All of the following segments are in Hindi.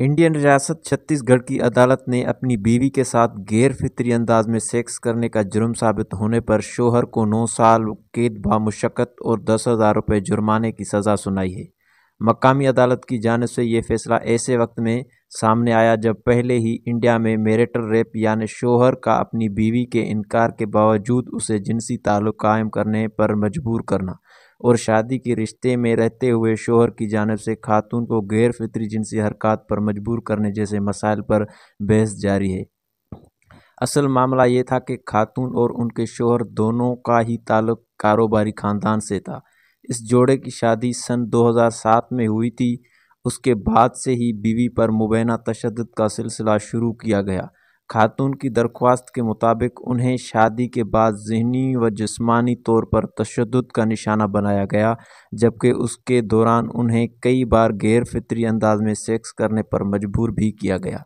इंडियन रियासत छत्तीसगढ़ की अदालत ने अपनी बीवी के साथ गैर अंदाज में सेक्स करने का जुर्म साबित होने पर शोहर को नौ साल कैद बामुशक्कत और दस हज़ार रुपये जुर्माने की सज़ा सुनाई है मकामी अदालत की जानब से ये फैसला ऐसे वक्त में सामने आया जब पहले ही इंडिया में मेरिटल रेप यानि शोहर का अपनी बीवी के इनकार के बावजूद उसे जिनसी ताल्लुक़ कायम करने पर मजबूर करना और शादी के रिश्ते में रहते हुए शोहर की जानब से खातून को गैर फितरी जिनसी हरकत पर मजबूर करने जैसे मसाइल पर बहस जारी है असल मामला ये था कि खातून और उनके शोहर दोनों का ही ताल्लुक कारोबारी ख़ानदान से था इस जोड़े की शादी सन 2007 में हुई थी उसके बाद से ही बीवी पर मुबैना तशद का सिलसिला शुरू किया गया खातून की दरख्वास्त के मुताबिक उन्हें शादी के बाद जहनी व जिस्मानी तौर पर तशद का निशाना बनाया गया जबकि उसके दौरान उन्हें कई बार गैर फित्री अंदाज में सेक्स करने पर मजबूर भी किया गया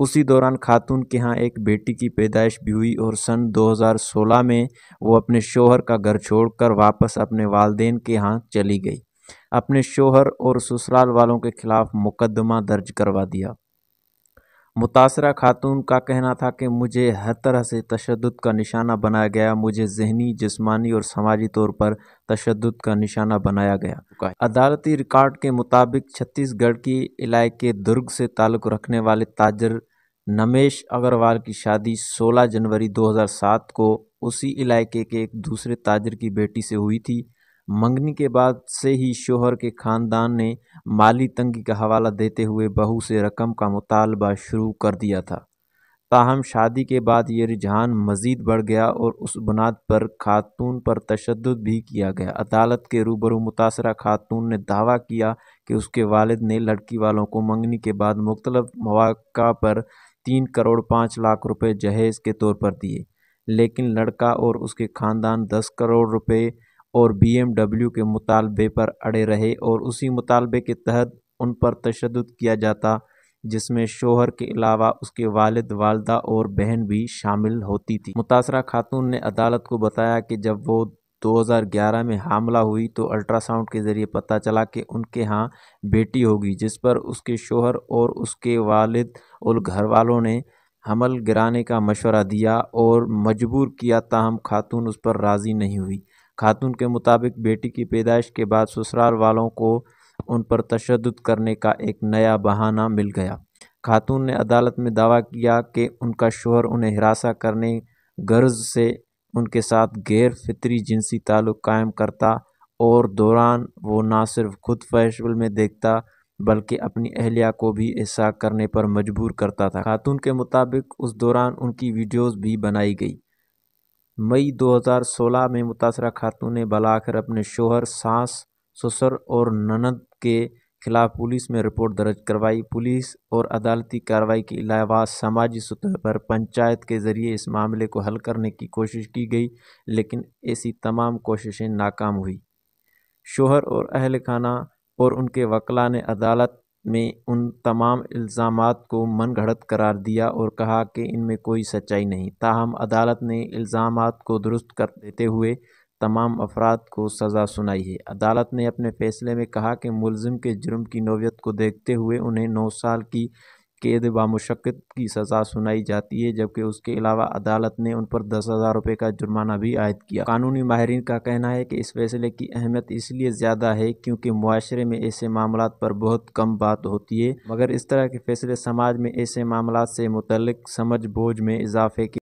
उसी दौरान खातून के यहाँ एक बेटी की पैदाइश भी हुई और सन 2016 में वो अपने शोहर का घर छोड़कर वापस अपने वालदेन के यहाँ चली गई अपने शोहर और ससुराल वालों के खिलाफ मुकदमा दर्ज करवा दिया मुतासरा खातून का कहना था कि मुझे हर तरह से तशद का निशाना बनाया गया मुझे जहनी जिसमानी और समाजी तौर पर तशद का निशाना बनाया गया अदालती रिकॉर्ड के मुताबिक छत्तीसगढ़ की इलाके दुर्ग से ताल्लुक़ रखने वाले ताजर नमेश अग्रवाल की शादी 16 जनवरी 2007 को उसी इलाके के एक दूसरे ताजर की बेटी से हुई थी मंगनी के बाद से ही शोहर के खानदान ने माली तंगी का हवाला देते हुए बहू से रकम का मुतालबा शुरू कर दिया था ताहम शादी के बाद ये रुझान मज़ीद बढ़ गया और उस बुनियाद पर खातून पर तशद भी किया गया अदालत के रूबरू मुतासर खातून ने दावा किया कि उसके वालद ने लड़की वालों को मंगनी के बाद मुख्तल मौक़ा पर तीन करोड़ पाँच लाख रुपए जहेज़ के तौर पर दिए लेकिन लड़का और उसके ख़ानदान दस करोड़ रुपए और बीएमडब्ल्यू के मुतालबे पर अड़े रहे और उसी मुतालबे के तहत उन पर तशद किया जाता जिसमें शोहर के अलावा उसके वालिद वालदा और बहन भी शामिल होती थी मुतासरा खातून ने अदालत को बताया कि जब वो 2011 में हमला हुई तो अल्ट्रासाउंड के ज़रिए पता चला कि उनके यहाँ बेटी होगी जिस पर उसके शोहर और उसके वालिद और घर वालों ने हमल गिराने का मशवरा दिया और मजबूर किया ताहम खातून उस पर राज़ी नहीं हुई खातून के मुताबिक बेटी की पैदाइश के बाद ससुराल वालों को उन पर तशद करने का एक नया बहाना मिल गया खातून ने अदालत में दावा किया कि उनका शोहर उन्हें हिरासा करने गर्ज से उनके साथ गैर जिनसी ताल्लुक़ कायम करता और दौरान वो ना सिर्फ खुद फैशल में देखता बल्कि अपनी अहलिया को भी ऐसा करने पर मजबूर करता था खातून के मुताबिक उस दौरान उनकी वीडियोस भी बनाई गई मई 2016 में मुतासर खातून ने बलाकर अपने शोहर सास ससुर और ननद के खिलाफ पुलिस में रिपोर्ट दर्ज करवाई पुलिस और अदालती कार्रवाई के अलावा सामाजिक सतह पर पंचायत के ज़रिए इस मामले को हल करने की कोशिश की गई लेकिन ऐसी तमाम कोशिशें नाकाम हुई शोहर और अहल खाना और उनके वकला ने अदालत में उन तमाम इल्जाम को मन घड़त करार दिया और कहा कि इनमें कोई सच्चाई नहीं ताहम अदालत ने इल्ज़ाम को दुरुस्त कर देते हुए तमाम अफराद को सज़ा सुनाई है अदालत ने अपने फ़ैसले में कहा कि मुलज़म के जुर्म की नौीयत को देखते हुए उन्हें नौ साल की कैद व मुशक्क़त की सज़ा सुनाई जाती है जबकि उसके अलावा अदालत ने उन पर दस हज़ार रुपये का जुर्माना भी आयद किया कानूनी माहरीन का कहना है कि इस फैसले की अहमियत इसलिए ज़्यादा है क्योंकि माशरे में ऐसे मामला पर बहुत कम बात होती है मगर इस तरह के फैसले समाज में ऐसे मामला से मुतल समझ बोझ में इजाफे की